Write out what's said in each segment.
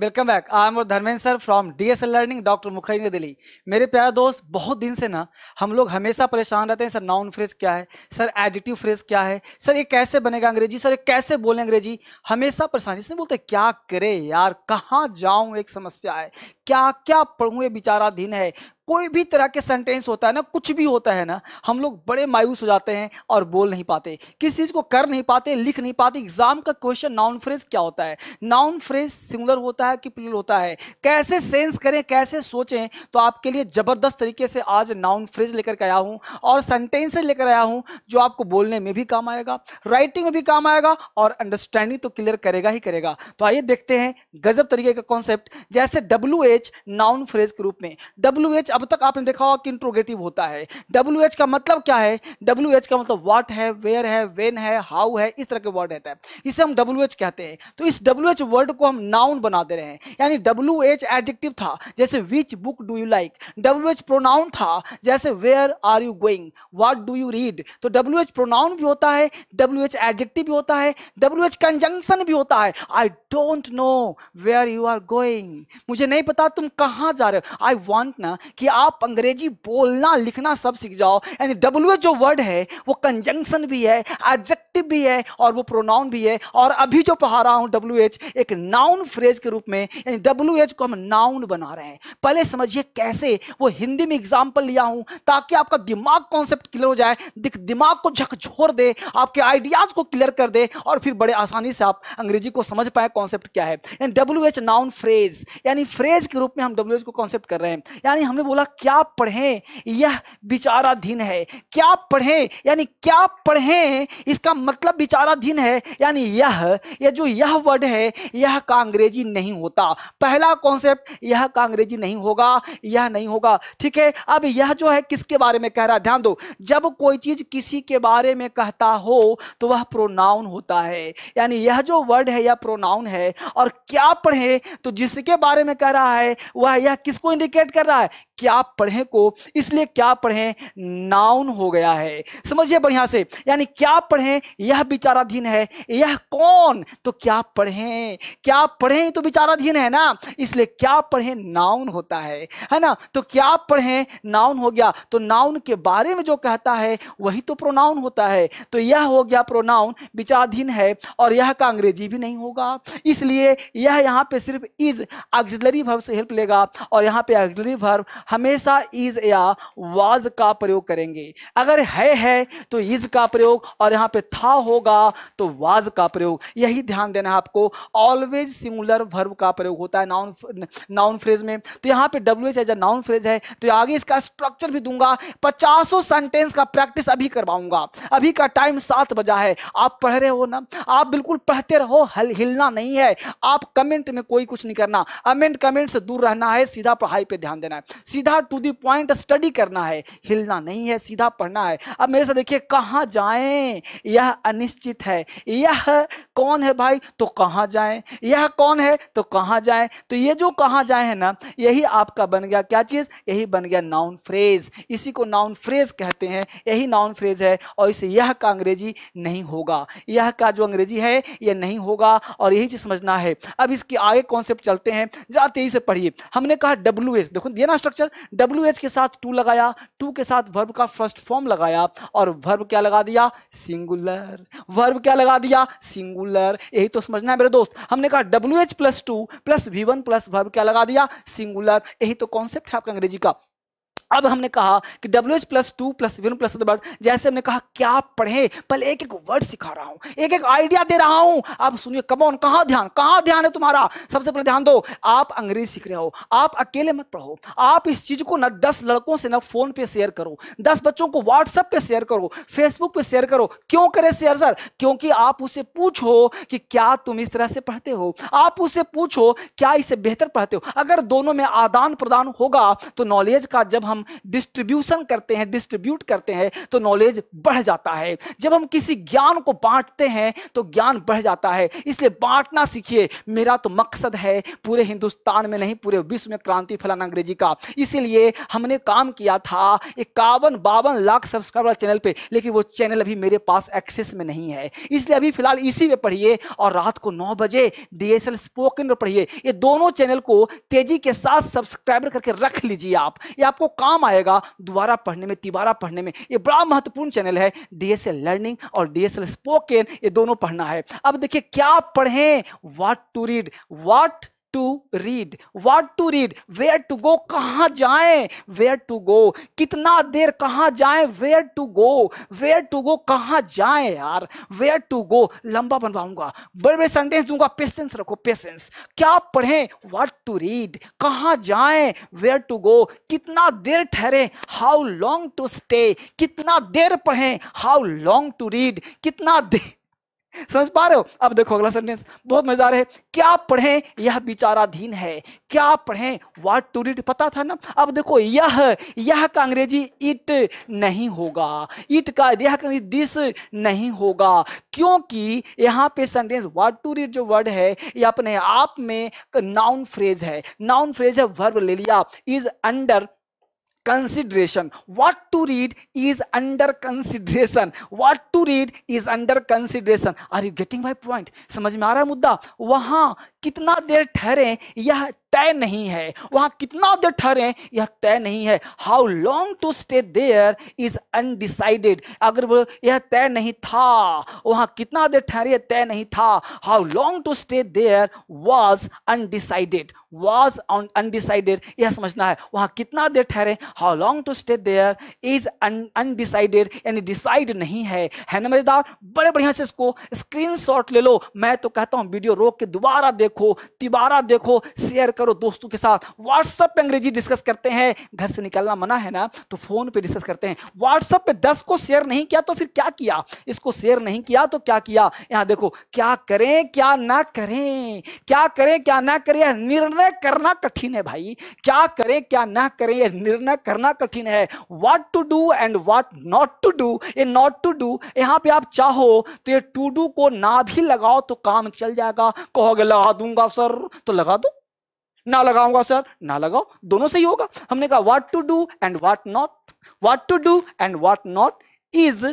welcome back I am Dharmendra sir from D S L learning doctor Mukherjee Delhi मेरे प्यारे दोस्त बहुत दिन से ना हम लोग हमेशा परेशान रहते हैं सर नाउन फ्रेज क्या है सर एडिटिव फ्रेज क्या है सर ये कैसे बनेगा अंग्रेजी सर ये कैसे बोले अंग्रेजी हमेशा परेशानी इसने बोलते क्या करे यार कहाँ जाऊँ एक समस्या है क्या क्या पढ़ूँ ये विचाराधीन है कोई भी तरह के सेंटेंस होता है ना कुछ भी होता है ना हम लोग बड़े मायूस हो जाते हैं और बोल नहीं पाते किस चीज़ को कर नहीं पाते लिख नहीं पाते एग्जाम का क्वेश्चन नाउन फ्रेज क्या होता है नाउन फ्रेज सिंगुलर होता है कि प्लूरल होता है कैसे सेंस करें कैसे सोचें तो आपके लिए ज़बरदस्त तरीके से आज नाउन फ्रेज लेकर के आया हूँ और सेंटेंस लेकर आया हूँ जो आपको बोलने में भी काम आएगा राइटिंग में भी काम आएगा और अंडरस्टैंडिंग तो क्लियर करेगा ही करेगा तो आइए देखते हैं गजब तरीके का कॉन्सेप्ट जैसे डब्ल्यू नाउन फ्रेज के रूप में डब्ल्यू अब तक आपने देखा होगा कि इंट्रोगेटिव होता है डब्ल्यू का मतलब क्या है डब्ल्यू का मतलब वाट है वेयर है वेन है हाउ है इस तरह के वर्ड रहता है इसे हम डब्ल्यू कहते हैं तो इस डब्ल्यू वर्ड को हम नाउन बना दे रहे हैं यानी डब्ल्यू एडजेक्टिव था जैसे which book do you like W pronoun था जैसे where are you going what do you read तो डब्ल्यू प्रोनाउन भी होता है डब्ल्यू एडजेक्टिव भी होता है डब्ल्यू कंजंक्शन भी होता है I don't know where you are going मुझे नहीं पता तुम कहाँ जा रहे हो आई वॉन्ट ना कि आप अंग्रेजी बोलना लिखना सब सीख जाओ यानी डब्ल्यू जो वर्ड है वो कंजंक्शन भी है एडजेक्टिव भी है और वो प्रोनाउन भी है और अभी जो पढ़ा रहा हूँ डब्ल्यू एच एक नाउन फ्रेज के रूप में यानी डब्ल्यू एच को हम नाउन बना रहे हैं पहले समझिए कैसे वो हिंदी में एग्जाम्पल लिया हूँ ताकि आपका दिमाग कॉन्सेप्ट क्लियर हो जाए दिमाग को झकझोर दे आपके आइडियाज को क्लियर कर दे और फिर बड़े आसानी से आप अंग्रेजी को समझ पाए कॉन्सेप्ट क्या है डब्ल्यू एच नाउन फ्रेज यानी फ्रेज के रूप में हम डब्ल्यू एच को कॉन्सेप्ट कर रहे हैं यानी हमने बोला क्या पढ़ें यह विचाराधीन है क्या पढ़ें यानी क्या पढ़ें इसका मतलब विचाराधीन है यानी यह यह जो यह वर्ड है यह का अंग्रेजी नहीं होता पहला कॉन्सेप्ट यह का अंग्रेजी नहीं होगा यह नहीं होगा ठीक है अब यह जो है किसके बारे में कह रहा है ध्यान दो जब कोई चीज किसी के बारे में कहता हो तो वह प्रोनाउन होता है यानी यह जो वर्ड है यह प्रोनाउन है और क्या पढ़े तो जिसके बारे में कह रहा है वह यह किसको इंडिकेट कर रहा है क्या पढ़ें को इसलिए क्या पढ़ें नाउन हो गया है समझिए बढ़िया से यानी क्या पढ़ें यह विचाराधीन है यह कौन तो क्या पढ़ें क्या पढ़ें तो विचाराधीन है ना इसलिए क्या पढ़ें नाउन होता है है ना तो क्या पढ़ें नाउन हो गया तो नाउन के बारे में जो कहता है वही तो प्रोनाउन होता है तो यह हो गया प्रोनाउन विचाराधीन है और यह का अंग्रेजी भी नहीं होगा इसलिए यह यहाँ पे सिर्फ इज ऑक्सिलरी वर्ब से हेल्प लेगा और यहाँ पे ऑक्सिलरी वर्ब हमेशा इज या वाज का प्रयोग करेंगे अगर है है तो इज का प्रयोग और यहाँ पे था होगा तो वाज का प्रयोग यही ध्यान देना है आपको ऑलवेज सिंगुलर वर्ब का प्रयोग होता है नाउन नाउन फ्रेज में तो यहाँ पे W H as noun phrase है तो आगे इसका स्ट्रक्चर भी दूंगा पचासों सेंटेंस का प्रैक्टिस अभी करवाऊंगा अभी का टाइम सात बजा है आप पढ़ रहे हो ना आप बिल्कुल पढ़ते रहो हल हिलना नहीं है आप कमेंट में कोई कुछ नहीं करना अमेंट कमेंट से दूर रहना है सीधा पढ़ाई पे ध्यान देना है सीधा टू दी पॉइंट स्टडी करना है हिलना नहीं है सीधा पढ़ना है अब मेरे से देखिए कहाँ जाएं यह अनिश्चित है यह कौन है भाई तो कहाँ जाएं यह कौन है तो कहाँ जाएं तो ये जो कहाँ जाए है ना यही आपका बन गया क्या चीज़ यही बन गया नाउन फ्रेज इसी को नाउन फ्रेज कहते हैं यही नाउन फ्रेज है और इसे यह का अंग्रेजी नहीं होगा यह का जो अंग्रेजी है यह नहीं होगा और यही चीज़ समझना है अब इसके आगे कॉन्सेप्ट चलते हैं जाते तेजी से पढ़िए हमने कहा डब्ल्यू एस देखो दिया ना स्ट्रक्चर डब्ल्यू एच के साथ टू लगाया टू के साथ वर्ब का फर्स्ट फॉर्म लगाया और वर्ब क्या लगा दिया सिंगुलर वर्ब क्या लगा दिया सिंगुलर यही तो समझना है मेरे दोस्त हमने कहा W H plus two plus we one plus verb क्या लगा दिया सिंगुलर यही तो कॉन्सेप्ट है आपका अंग्रेजी का अब हमने कहा कि W H plus two plus one plus word जैसे हमने कहा क्या पढ़े पहले एक एक वर्ड सिखा रहा हूं एक एक आइडिया दे रहा हूं आप सुनिए कमौन कहाँ ध्यान कहाँ ध्यान है तुम्हारा सबसे पहले ध्यान दो आप अंग्रेजी सीख रहे हो आप अकेले मत पढ़ो आप इस चीज को ना दस लड़कों से ना फोन पे शेयर करो दस बच्चों को व्हाट्सएप पे शेयर करो फेसबुक पे शेयर करो क्यों करे शेयर सर क्योंकि आप उसे पूछो कि क्या तुम इस तरह से पढ़ते हो आप उसे पूछो क्या इसे बेहतर पढ़ते हो अगर दोनों में आदान प्रदान होगा तो नॉलेज का जब हम हम डिस्ट्रीब्यूशन करते हैं डिस्ट्रीब्यूट करते हैं तो नॉलेज बढ़ जाता है जब हम किसी ज्ञान को बांटते हैं तो ज्ञान बढ़ जाता है इसलिए बांटना सीखिए मेरा तो मकसद है पूरे हिंदुस्तान में नहीं पूरे विश्व में क्रांति फैलाना अंग्रेजी का इसीलिए हमने काम किया था इक्यावन बावन लाख सब्सक्राइबर चैनल पर लेकिन वो चैनल अभी मेरे पास एक्सेस में नहीं है इसलिए अभी फिलहाल इसी में पढ़िए और रात को नौ बजे डीएसएल स्पोकन में पढ़िए ये दोनों चैनल को तेजी के साथ सब्सक्राइबर करके रख लीजिए आप ये आपको काम काम आएगा दोबारा पढ़ने में तिबारा पढ़ने में ये बड़ा महत्वपूर्ण चैनल है डीएसएल लर्निंग और डीएसएल स्पोकन ये दोनों पढ़ना है अब देखिए क्या पढ़ें वाट to read what to read watt to read where to गो कहाँ जाए वेयर टू गो कितना देर कहाँ जाए where to go where to गो कहाँ जाए यार वेयर टू गो लंबा बनवाऊंगा बड़े बड़े सेंटेंस दूंगा पेशेंस रखो पेशेंस क्या पढ़ें वाट टू रीड कहाँ जाए वेयर टू गो कितना देर ठहरे हाउ लॉन्ग टू स्टे कितना देर पढ़ें हाउ लॉन्ग टू रीड कितना देर समझ पा रहे हो अब देखो अगला सेंटेंस बहुत मजेदार है क्या पढ़ें यह विचाराधीन है क्या पढ़ें व्हाट टू रीड पता था ना अब देखो यह यह का अंग्रेजी इट नहीं होगा इट का यह का दिस नहीं होगा क्योंकि यहां पे सेंटेंस व्हाट टू रीड जो वर्ड है यह अपने आप में नाउन फ्रेज है नाउन फ्रेज है वर्ब ले लिया is under consideration what to read is under consideration what to read is under consideration are you getting my point समझ में आ रहा है मुद्दा वहां कितना देर ठहरे यह तय नहीं है वहां कितना देर ठहरे यह तय नहीं है how long to stay there is undecided अगर वो यह तय नहीं था वहां कितना देर ठहरे तय नहीं था how long to stay there was undecided was on undecided यह समझना है वहां कितना देर ठहरे how long to stay there is undecided यानी डिसाइड नहीं है है ना मजेदार बड़े बढ़िया से इसको स्क्रीन ले लो मैं तो कहता हूं वीडियो रोक के दोबारा देखो तिबारा देखो शेयर करो दोस्तों के साथ व्हाट्सएप पे अंग्रेजी डिस्कस करते हैं घर से निकलना मना है ना तो फोन पे डिस्कस करते हैं व्हाट्सएप पे दस को शेयर नहीं किया तो फिर क्या किया इसको शेयर नहीं किया तो क्या किया यहां देखो क्या करें क्या ना करें क्या करें क्या ना करें यह निर्णय करना कठिन है भाई क्या करें क्या ना करें यह निर्णय करना कठिन है what to do and what not to do ये नॉट टू डू यहां पर आप चाहो तो ये टू डू को ना भी लगाओ तो काम चल जाएगा कहोगे लगा दूंगा सर तो लगा दू ना लगाऊंगा सर ना लगाओ दोनों से ही होगा हमने कहा what to do and what not what to do and what not is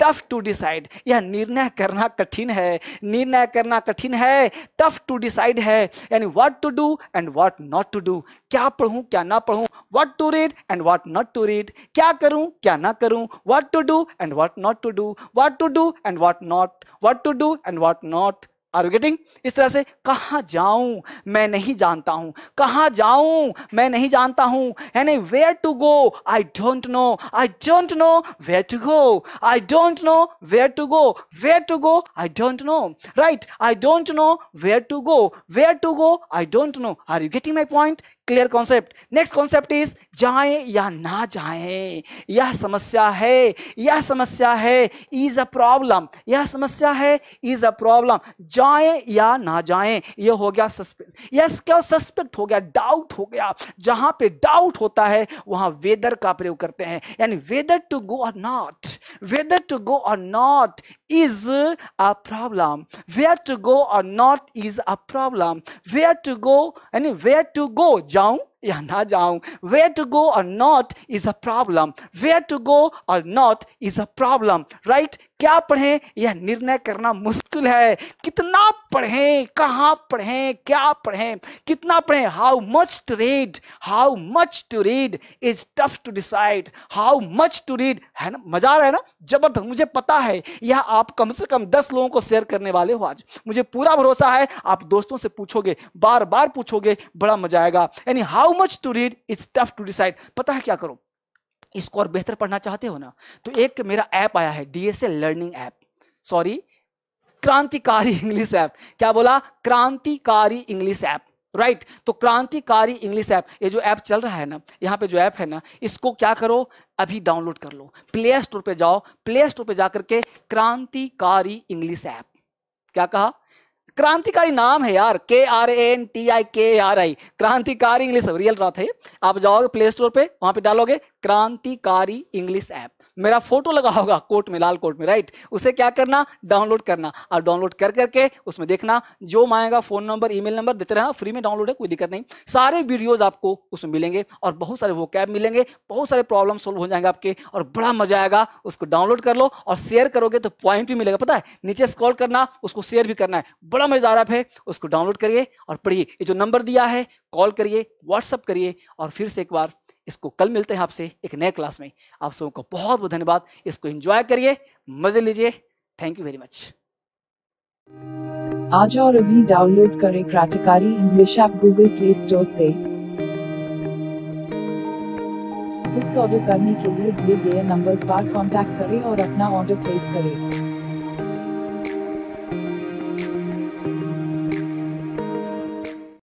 tough to decide यह निर्णय करना कठिन है निर्णय करना कठिन है टफ टू डिसाइड है यानी what to do and what not to do क्या पढ़ूं क्या ना पढ़ूं what to read and what not to read क्या करूं क्या ना करूं what to do and what not to do what to do and what not what to do and what not are you getting इस तरह से कहाँ जाऊं मैं नहीं जानता हूं कहाँ जाऊं मैं नहीं जानता हूं यानी where to go I don't know I don't know where to go I don't know where to go where to go I don't know right I don't know where to go where to go I don't know are you getting my point clear concept next concept is जाए या ना जाए यह समस्या है यह समस्या है इज अ प्रॉब्लम यह समस्या है इज अ प्रॉब्लम जाएं या ना जाएं ये हो गया सस्पेक्ट यस क्या सस्पेक्ट हो गया डाउट हो गया जहां पे डाउट होता है वहां वेदर का प्रयोग करते हैं यानी weather to go or not whether to go or not is a problem where to go or not is a problem where to go यानी वेयर टू गो जाऊं या ना जाऊं where to go or not is a problem where to go or not is a problem right क्या पढ़ें यह निर्णय करना मुश्किल है कितना पढ़ें कहाँ पढ़ें क्या पढ़ें कितना पढ़ें how much to read how much to read is tough to decide how much to read है ना मजा आ रहा है ना जबरदस्त मुझे पता है यह आप कम से कम दस लोगों को शेयर करने वाले हो आज मुझे पूरा भरोसा है आप दोस्तों से पूछोगे बार बार पूछोगे बड़ा मजा आएगा यानी how much to read is tough to decide पता है क्या करो इसको और बेहतर पढ़ना चाहते हो ना तो एक मेरा ऐप आया है डीएसए लर्निंग ऐप सॉरी क्रांतिकारी इंग्लिश ऐप क्या बोला क्रांतिकारी इंग्लिश ऐप राइट तो क्रांतिकारी इंग्लिश ऐप ये जो ऐप चल रहा है ना यहाँ पे जो ऐप है ना इसको क्या करो अभी डाउनलोड कर लो प्ले स्टोर पे जाओ प्ले स्टोर पे जाकर के क्रांतिकारी इंग्लिश ऐप क्या कहा क्रांतिकारी नाम है यार के आर एन टी आई के आर आई क्रांतिकारी इंग्लिश रियल रात है आप जाओगे प्ले स्टोर पे वहां पे डालोगे क्रांतिकारी इंग्लिश ऐप मेरा फोटो लगा होगा कोर्ट में लाल कोर्ट में राइट उसे क्या करना डाउनलोड करना और डाउनलोड कर करके उसमें देखना जो मांगेगा फोन नंबर ईमेल नंबर देते रहना फ्री में डाउनलोड है कोई दिक्कत नहीं सारे वीडियोज आपको उसमें मिलेंगे और बहुत सारे वो कैब मिलेंगे बहुत सारे प्रॉब्लम सोल्व हो जाएंगे आपके और बड़ा मजा आएगा उसको डाउनलोड कर लो और शेयर करोगे तो पॉइंट भी मिलेगा पता है नीचे स्क्रॉल करना उसको शेयर भी करना है बड़ा बड़ा मज़ेदार ऐप है उसको डाउनलोड करिए और पढ़िए ये जो नंबर दिया है कॉल करिए व्हाट्सअप करिए और फिर से एक बार इसको कल मिलते हैं आपसे एक नए क्लास में आप सबों को बहुत बहुत धन्यवाद इसको एंजॉय करिए मज़े लीजिए थैंक यू वेरी मच आज और अभी डाउनलोड करें क्रांतिकारी English app Google Play store से बुक्स ऑर्डर करने के लिए दिए गए नंबर्स पर कांटेक्ट करें और अपना ऑर्डर प्लेस करें